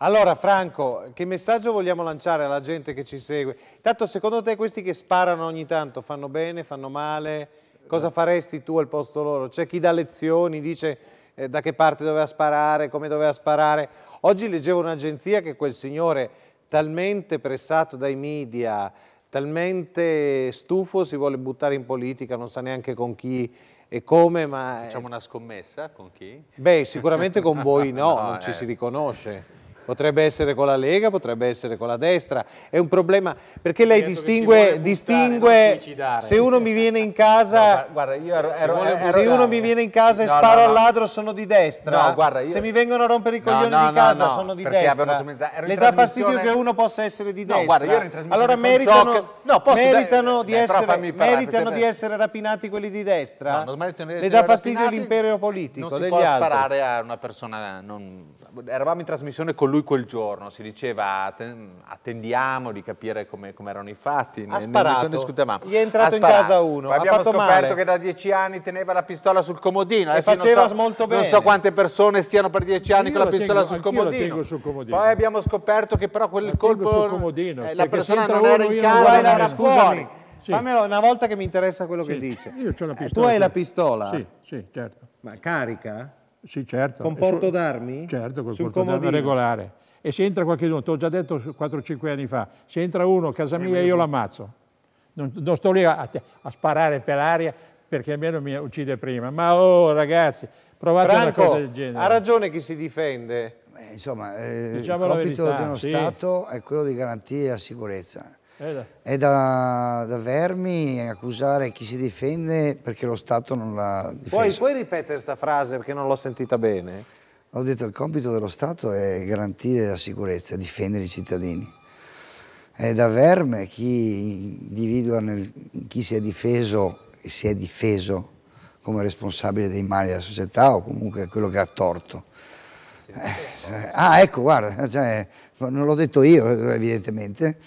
Allora Franco, che messaggio vogliamo lanciare alla gente che ci segue? Tanto secondo te questi che sparano ogni tanto fanno bene, fanno male? Cosa faresti tu al posto loro? C'è chi dà lezioni, dice eh, da che parte doveva sparare, come doveva sparare. Oggi leggevo un'agenzia che quel signore talmente pressato dai media, talmente stufo si vuole buttare in politica, non sa neanche con chi e come, ma... Facciamo una scommessa con chi? Beh, sicuramente con voi no, no non eh. ci si riconosce. Potrebbe essere con la Lega, potrebbe essere con la destra. È un problema perché lei certo distingue, distingue se uno mi viene in casa, no, guarda, io ero, ero, ero, se uno mi viene in casa e no, sparo no, al ladro sono di destra. Guarda, io... Se mi vengono a rompere i coglioni di casa sono di destra. Trasmissione... Le dà fastidio che uno possa essere di destra. Guarda, io ero in trasmissione allora meritano, posso, meritano, dai, di, dai, essere, però, meritano di essere rapinati quelli di destra. Le dà fastidio l'impero politico. Non si può sparare a una persona. Eravamo in trasmissione con lui lui quel giorno, si diceva attendiamo di capire come, com erano i fatti. Ha ne, sparato, discutevamo. gli è entrato in casa uno, Poi abbiamo scoperto male. che da dieci anni teneva la pistola sul comodino. Adesso e eh faceva so, molto bene. Non so quante persone stiano per dieci anni io con la pistola tengo, sul, comodino. sul, comodino. Poi abbiamo scoperto che però quel colpo, comodino, eh, la persona non era in casa, non era fuori. Sì. Fammelo una volta che mi interessa quello sì. che dice. Io ho una pistola. Eh, tu hai la pistola? Sì, sì, certo. Ma carica? Sì, certo. Con porto d'armi? Certo, col porto d'armi regolare. E se entra qualcuno, ti ho già detto 4-5 anni fa, se entra uno a casa eh, mia io l'ammazzo. Non, non, sto lì a, a, sparare per l'aria perché almeno mi uccide prima. Ma oh ragazzi, provate Franco, una cosa del genere. Ha ragione chi si difende. Eh, insomma, eh, diciamo il compito verità, di uno sì. Stato è quello di garantire la sicurezza. Eh, è da, da, vermi accusare chi si difende perché lo Stato non l'ha difeso. Puoi, puoi ripetere questa frase perché non l'ho sentita bene? Ho detto il compito dello Stato è garantire la sicurezza, difendere i cittadini. È da verme chi individua nel, chi si è difeso e si è difeso come responsabile dei mali della società o comunque quello che ha torto. Eh, cioè, ah, ecco, guarda, cioè, non l'ho detto io, evidentemente.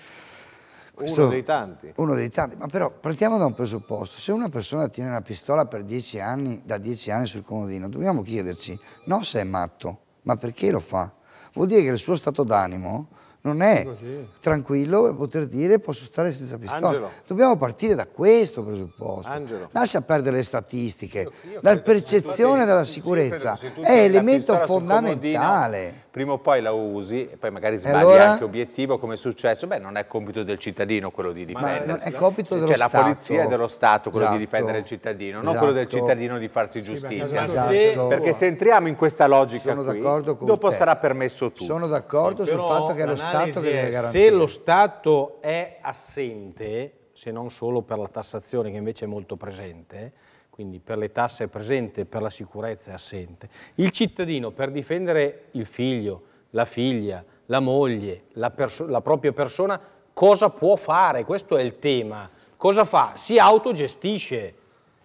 Questo, uno dei tanti. Uno dei tanti, ma però partiamo da un presupposto. Se una persona tiene una pistola per dieci anni, da dieci anni sul comodino, dobbiamo chiederci, non se è matto, ma perché lo fa? Vuol dire che il suo stato d'animo non è Così. tranquillo per poter dire posso stare senza pistola. Angelo. Dobbiamo partire da questo presupposto. Angelo. Lascia perdere le statistiche. la percezione della sicurezza è elemento fondamentale prima o poi la usi e poi magari sbagli allora? anche obiettivo come è successo, beh non è compito del cittadino quello di difendere. È compito dello cioè, Stato. Cioè la polizia è dello Stato quello esatto. di difendere il cittadino, esatto. non quello del esatto. cittadino di farsi giustizia. Esatto. Se, perché se entriamo in questa logica qui, dopo te. sarà permesso tutto. Sono d'accordo sul fatto che è lo Stato che deve garantire. Se lo Stato è assente, se non solo per la tassazione che invece è molto presente, quindi per le tasse è presente, per la sicurezza è assente. Il cittadino per difendere il figlio, la figlia, la moglie, la, la propria persona, cosa può fare? Questo è il tema. Cosa fa? Si autogestisce.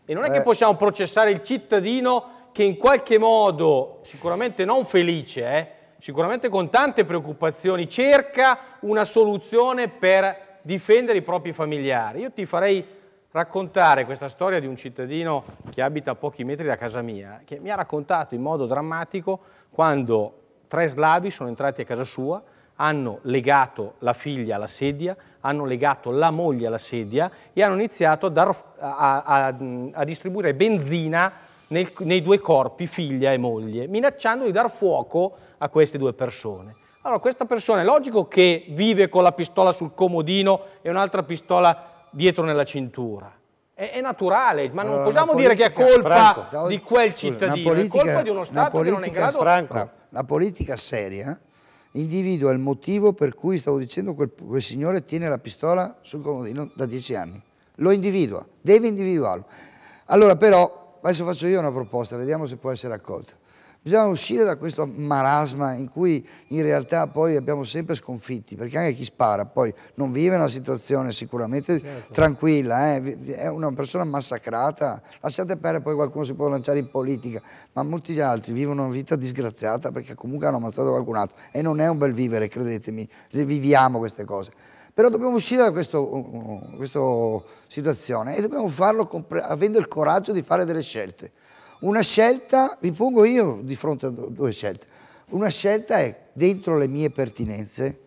E non è Beh. che eh. possiamo processare il cittadino che in qualche modo, sicuramente non felice, eh, sicuramente con tante preoccupazioni, cerca una soluzione per difendere i propri familiari. Io ti farei raccontare questa storia di un cittadino che abita a pochi metri da casa mia, che mi ha raccontato in modo drammatico quando tre slavi sono entrati a casa sua, hanno legato la figlia alla sedia, hanno legato la moglie alla sedia e hanno iniziato a, dar, a, a, a distribuire benzina nel, nei due corpi, figlia e moglie, minacciando di dar fuoco a queste due persone. Allora, questa persona è logico che vive con la pistola sul comodino e un'altra pistola dietro nella cintura. È, è naturale, ma allora, non possiamo politica, dire che è colpa Franco, di quel cittadino, politica, è colpa di uno Stato politica, che non è in grado... Franco. La, la politica seria individua il motivo per cui, stavo dicendo, quel, quel signore tiene la pistola sul comodino da dieci anni. Lo individua, deve individuarlo. Allora però, adesso faccio io una proposta, vediamo se può essere accolta. Bisogna uscire da questo marasma in cui in realtà poi abbiamo sempre sconfitti, perché anche chi spara poi non vive una situazione sicuramente certo. tranquilla, eh? è una persona massacrata, lasciate perdere poi qualcuno si può lanciare in politica, ma molti altri vivono una vita disgraziata perché comunque hanno ammazzato qualcun altro e non è un bel vivere, credetemi, viviamo queste cose. Però dobbiamo uscire da questa uh, uh, situazione e dobbiamo farlo avendo il coraggio di fare delle scelte. Una scelta, vi pongo io di fronte a due scelte, una scelta è dentro le mie pertinenze,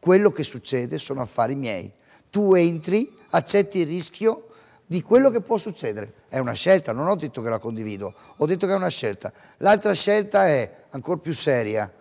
quello che succede sono affari miei. Tu entri, accetti il rischio di quello che può succedere. È una scelta, non ho detto che la condivido, ho detto che è una scelta. L'altra scelta è ancora più seria.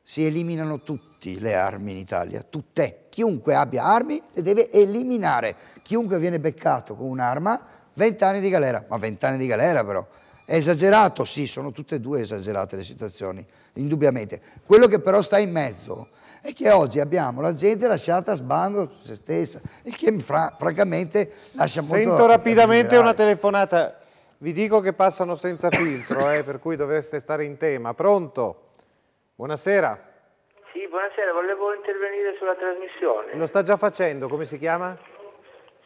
Si eliminano tutte le armi in Italia, tutte. Chiunque abbia armi le deve eliminare. Chiunque viene beccato con un'arma, 20 anni di galera. Ma 20 anni di galera però. È esagerato? Sì, sono tutte e due esagerate le situazioni, indubbiamente. Quello che però sta in mezzo è che oggi abbiamo la gente lasciata a sbando su se stessa, il che fra francamente lascia molto... Sento rapidamente una telefonata, vi dico che passano senza filtro, eh, per cui dovreste stare in tema. Pronto? Buonasera. Sì, buonasera, volevo intervenire sulla trasmissione. Lo sta già facendo, come si chiama?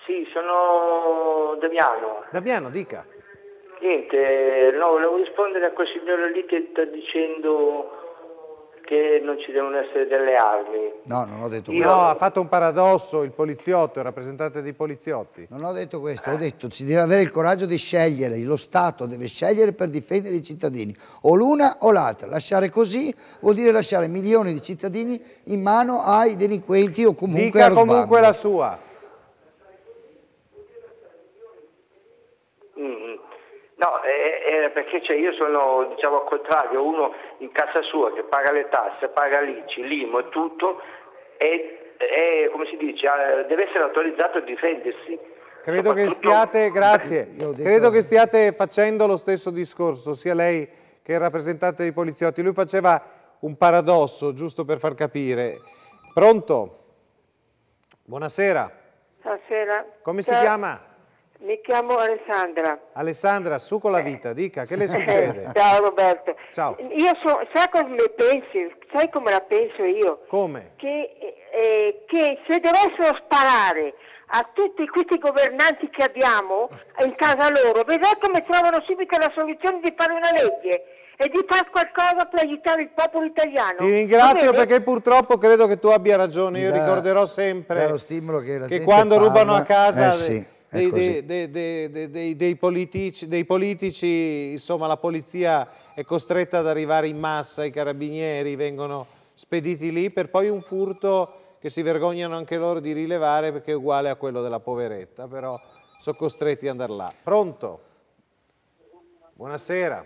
Sì, sono Damiano. Damiano, dica. Niente, no, volevo rispondere a quel signore lì che sta dicendo che non ci devono essere delle armi. No, non ho detto questo. No, ha fatto un paradosso il poliziotto, il rappresentante dei poliziotti. Non ho detto questo, ho detto si deve avere il coraggio di scegliere, lo Stato deve scegliere per difendere i cittadini, o l'una o l'altra. Lasciare così vuol dire lasciare milioni di cittadini in mano ai delinquenti o comunque Dica allo comunque sbando. la sua. No, è, eh, eh, perché cioè, io sono diciamo, al contrario, uno in casa sua che paga le tasse, paga l'ICI, l'IMO e tutto, e, e, come si dice, deve essere autorizzato a difendersi. Credo, che stiate, detto... Credo che stiate facendo lo stesso discorso, sia lei che il rappresentante dei poliziotti. Lui faceva un paradosso, giusto per far capire. Pronto? Buonasera. Buonasera. Come si Ciao. chiama? Mi chiamo Alessandra. Alessandra, su con la vita, dica, che le eh, succede? Ciao Roberto. Ciao. Io so, sai come pensi, sai come la penso io? Come? Che, eh, che se dovessero sparare a tutti questi governanti che abbiamo in casa loro, vedrai come trovano subito la soluzione di fare una legge e di fare qualcosa per aiutare il popolo italiano. Ti ringrazio perché purtroppo credo che tu abbia ragione, io ricorderò sempre che, che quando parla, rubano a casa... Eh sì dei, dei, dei, dei politici, politici, insomma la polizia è costretta ad arrivare in massa, i carabinieri vengono spediti lì per poi un furto che si vergognano anche loro di rilevare perché è uguale a quello della poveretta, però sono costretti ad andare là. Pronto? Buonasera.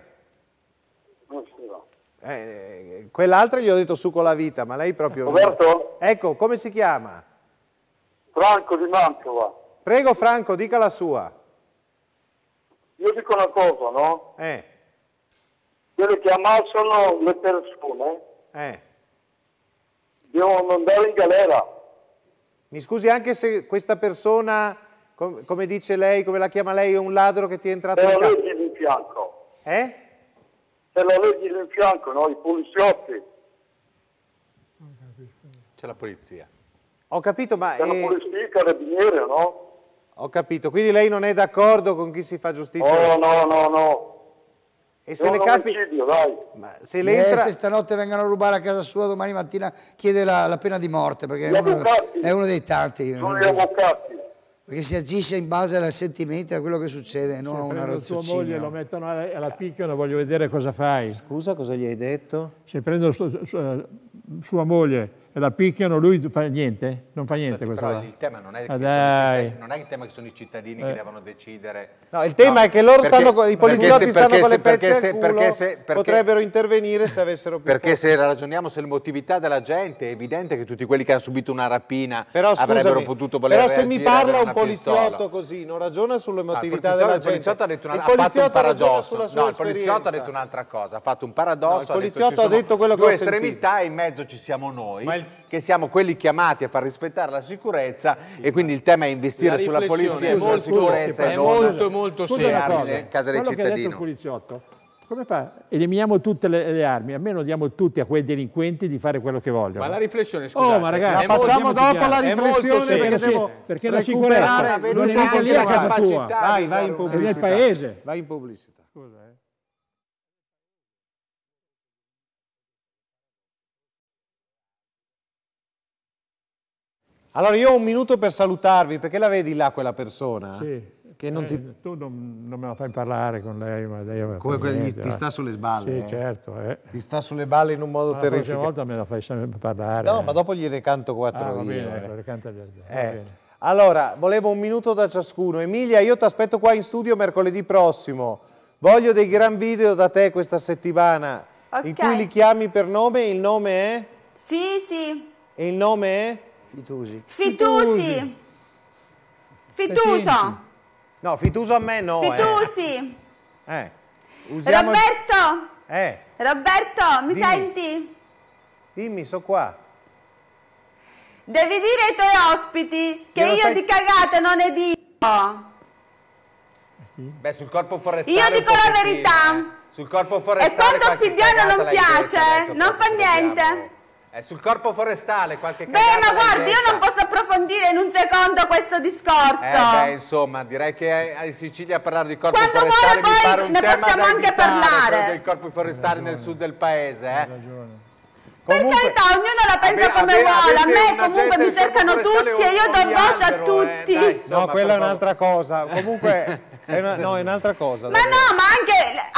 Buonasera. Eh, quell'altra gli ho detto su con la vita, ma lei proprio... Roberto? Ecco, come si chiama? Franco di Mantova. Prego Franco, dica la sua. Io dico una cosa, no? Eh. Quelli che ammazzano le persone eh. devono andare in galera. Mi scusi anche se questa persona, com come dice lei, come la chiama lei, è un ladro che ti è entrato in galera? casa? leggi in fianco. Eh? Se la leggi in fianco, no? I poliziotti. C'è la polizia. Ho capito, ma... C'è la polizia, i carabinieri, no? Ho capito, quindi lei non è d'accordo con chi si fa giustizia? Oh, no, no, no. E se le capi... Omicidio, dai. Ma se le entra... se stanotte vengono a rubare a casa sua, domani mattina chiede la, la pena di morte, perché è uno, è uno, dei tanti. Sono gli avvocati. Perché si agisce in base al sentimento, a quello che succede, non a una razzucina. Se moglie lo mettono alla, alla voglio vedere cosa fai. Scusa, cosa gli hai detto? Se prendo su, su, sua moglie e la picchiano, lui fa niente? Non fa niente Senti, Però il tema non è, ah, cittadini, non è, il tema che sono i cittadini eh. che devono decidere. No, il tema no, è che loro perché, stanno, i poliziotti se, stanno se, con le perché, pezze se, culo, perché, se, perché, potrebbero intervenire se avessero più Perché forza. se ragioniamo sull'emotività della gente, è evidente che tutti quelli che hanno subito una rapina però, scusami, avrebbero potuto voler Però se mi parla un poliziotto pistola. così, non ragiona ah, sull'emotività ah, della gente. Il poliziotto ha detto una, ha fatto un paradosso. No, il poliziotto ha detto un'altra cosa, ha fatto un paradosso. Il poliziotto ha detto quello che ho sentito. Due estremità e in mezzo ci siamo noi che siamo quelli chiamati a far rispettare la sicurezza sì, e quindi il tema è investire sulla polizia e sulla sicurezza è molto, molto serio. Casa del cittadino. Che come fa? Eliminiamo tutte le, le, armi, almeno diamo tutti a quei delinquenti di fare quello che vogliono. Ma la riflessione, oh, scusate. Oh, ma ragazzi, la facciamo dopo la riflessione perché, sì, devo perché la sicurezza non è lì a casa tua. Vai, vai in pubblicità. È nel paese. Vai in pubblicità. Scusa. Eh. Allora io ho un minuto per salutarvi, perché la vedi là quella persona? Sì. Che non eh, ti... Tu non, non, me la fai parlare con lei, ma lei Come quelli, ti eh. sta sulle sballe. Sì, eh. certo. Eh. Ti sta sulle balle in un modo ma terrificante. La volta me la fai sempre parlare. No, ma dopo gli recanto quattro ah, va bene, io. Eh. Ecco, recanta gli altri. Eh. Allora, volevo un minuto da ciascuno. Emilia, io ti aspetto qua in studio mercoledì prossimo. Voglio dei gran video da te questa settimana. Okay. In cui li chiami per nome, il nome è? Sì, sì. E il nome è? Fitusi. Fitusi. Fituso. No, Fituso a me no. Eh. Fitusi. Eh. eh. Usiamo... Roberto. Eh. Roberto, mi Dimmi. senti? Dimmi, so qua. Devi dire ai tuoi ospiti che io, stai... di cagate non ne dico. Beh, sul corpo forestale. Io dico la verità. Eh. Sul corpo forestale. E quando il Pidiano non piace, non fa niente. È eh, sul corpo forestale qualche cosa. Beh, ma guardi, io non posso approfondire in un secondo questo discorso. Eh, beh, insomma, direi che in Sicilia parlare di corpo Quando forestale vuole, poi mi pare un ne tema possiamo anche parlare. del corpo forestale nel sud del paese, eh. ragione. Comunque, per carità, ognuno la pensa ave, come ave, vuole, a me comunque mi cercano tutti e io do voce a eh. tutti. Eh, dai, insomma, no, quella è un'altra cosa. Comunque È una, no, è un'altra cosa. Ma davvero. no, ma anche,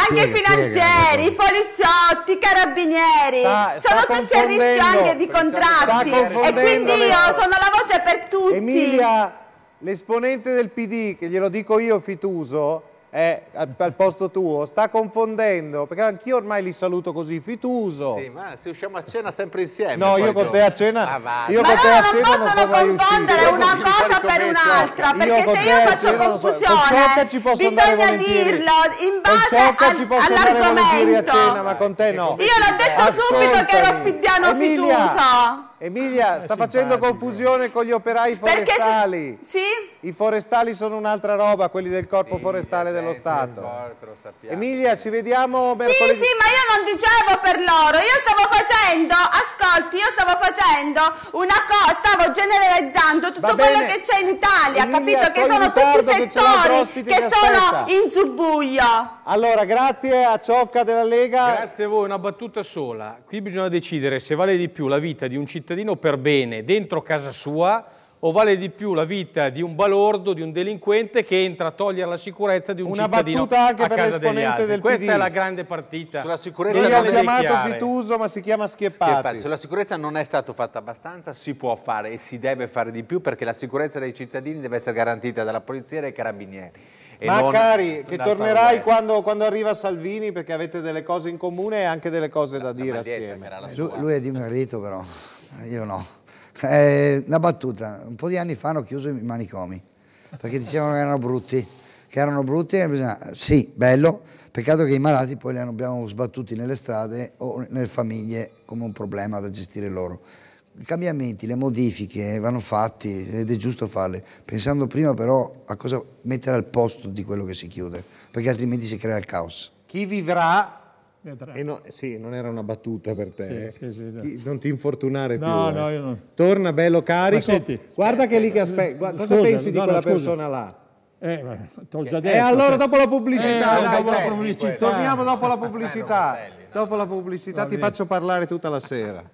anche i finanzieri, i poliziotti, i carabinieri. Sta, sono tutti a rischio anche di contratti. E quindi io sono la voce per tutti. Emilia, l'esponente del PD, che glielo dico io, Fituso, è al, al, posto tuo, sta confondendo, perché anch'io ormai li saluto così, fituso. Sì, ma se usciamo a cena sempre insieme. No, io con te a cena, ah, io ma con te a cena non sono mai confondere una cosa per un'altra, perché se io faccio confusione, so. bisogna dirlo in base all'argomento. a cena, ma con te no. Io l'ho detto subito che ero pidiano fituso. Emilia, ah, sta facendo confusione con gli operai forestali. Perché Sì? I forestali sono un'altra roba, quelli del corpo sì, forestale dello Stato. Corpo, Emilia, ci vediamo mercoledì. Sì, sì, ma io non dicevo per loro, io stavo facendo, ascolti, io stavo facendo una cosa, stavo generalizzando tutto quello che c'è in Italia, Emilia, capito? Che sono tutti i settori che, che sono in subbuglio. Allora, grazie a Ciocca della Lega. Grazie a voi, una battuta sola. Qui bisogna decidere se vale di più la vita di un cittadino cittadino per bene dentro casa sua o vale di più la vita di un balordo, di un delinquente che entra a togliere la sicurezza di un Una cittadino battuta anche per l'esponente del Questa è la grande partita. Sulla sicurezza io ho chiamato chiare. Fituso eh. ma si chiama Schieppati. Schieppati. Sulla sicurezza non è stato fatto abbastanza, si può fare e si deve fare di più perché la sicurezza dei cittadini deve essere garantita dalla polizia e dai carabinieri. Ma cari, che tornerai quando, quando, arriva Salvini perché avete delle cose in comune e anche delle cose da, da dire assieme. Lui, lui è dimagrito però. Eh, io no. Eh, una battuta, un po' di anni fa hanno chiuso i manicomi, perché dicevano che erano brutti, che erano brutti e bisogna, sì, bello, peccato che i malati poi li abbiamo sbattuti nelle strade o nelle famiglie come un problema da gestire loro. I cambiamenti, le modifiche vanno fatti ed è giusto farle, pensando prima però a cosa mettere al posto di quello che si chiude, perché altrimenti si crea il caos. Chi vivrà vedrai. No, sì, non era una battuta per te. Sì, eh. sì, no. Non ti infortunare no, più. No, eh. io no. Torna bello carico. Senti, guarda aspetta, che lì che aspetta. Eh, cosa scusa, pensi di quella persona là? Eh, t'ho eh, già eh, detto. E allora dopo la pubblicità, eh, dai, dopo la pubblicità. torniamo dopo la pubblicità. dopo la pubblicità ti faccio parlare tutta la sera.